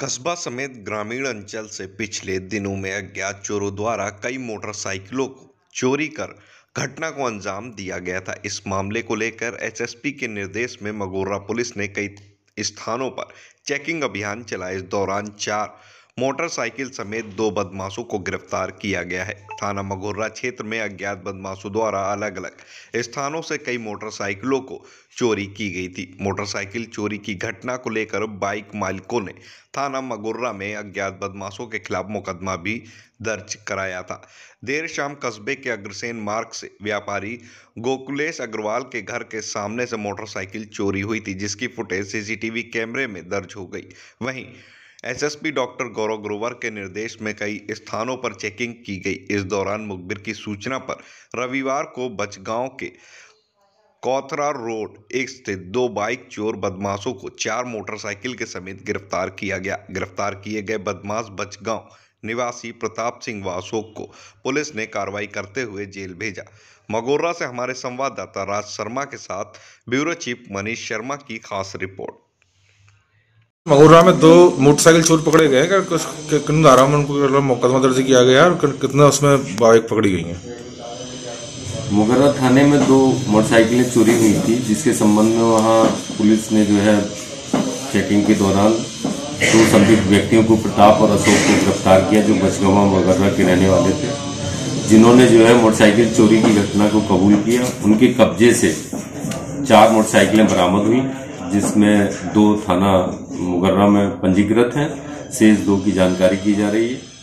कस्बा समेत ग्रामीण अंचल से पिछले दिनों में अज्ञात चोरों द्वारा कई मोटरसाइकिलों को चोरी कर घटना को अंजाम दिया गया था इस मामले को लेकर एसएसपी के निर्देश में मगोरा पुलिस ने कई स्थानों पर चेकिंग अभियान चलाया इस दौरान चार मोटरसाइकिल समेत दो बदमाशों को गिरफ्तार किया गया है थाना मगोर्रा क्षेत्र में अज्ञात बदमाशों द्वारा अलग अलग स्थानों से कई मोटरसाइकिलों को चोरी की गई थी मोटरसाइकिल चोरी की घटना को लेकर बाइक मालिकों ने थाना मगोर्रा में अज्ञात बदमाशों के खिलाफ मुकदमा भी दर्ज कराया था देर शाम कस्बे के अग्रसेन मार्ग से व्यापारी गोकुलेश अग्रवाल के घर के सामने से मोटरसाइकिल चोरी हुई थी जिसकी फुटेज सीसीटीवी कैमरे में दर्ज हो गई वहीं एसएसपी डॉक्टर गौरव ग्रोवर के निर्देश में कई स्थानों पर चेकिंग की गई इस दौरान मुखबिर की सूचना पर रविवार को बचगांव के कोथरा रोड एक स्थित दो बाइक चोर बदमाशों को चार मोटरसाइकिल के समेत गिरफ्तार किया गया गिरफ्तार किए गए बदमाश बचगांव निवासी प्रताप सिंह वासोक को पुलिस ने कार्रवाई करते हुए जेल भेजा मगोरा से हमारे संवाददाता राज शर्मा के साथ ब्यूरो चीफ मनीष शर्मा की खास रिपोर्ट मगोरा में दो मोटरसाइकिल चोर पकड़े गए धारा में उनको मुकदमा तो दर्ज किया गया और कितना उसमें बाइक पकड़ी गई है मगरा थाने में दो मोटरसाइकिलें चोरी हुई थी जिसके संबंध में वहाँ पुलिस ने जो है चेकिंग के दौरान दो संदिग्ध व्यक्तियों को प्रताप और अशोक को गिरफ्तार किया जो बचगवा मगरा के रहने वाले थे जिन्होंने जो है मोटरसाइकिल चोरी की घटना को कबूल किया उनके कब्जे से चार मोटरसाइकिलें बरामद हुई जिसमें दो थाना मुकर्रा में पंजीकृत हैं शेष दो की जानकारी की जा रही है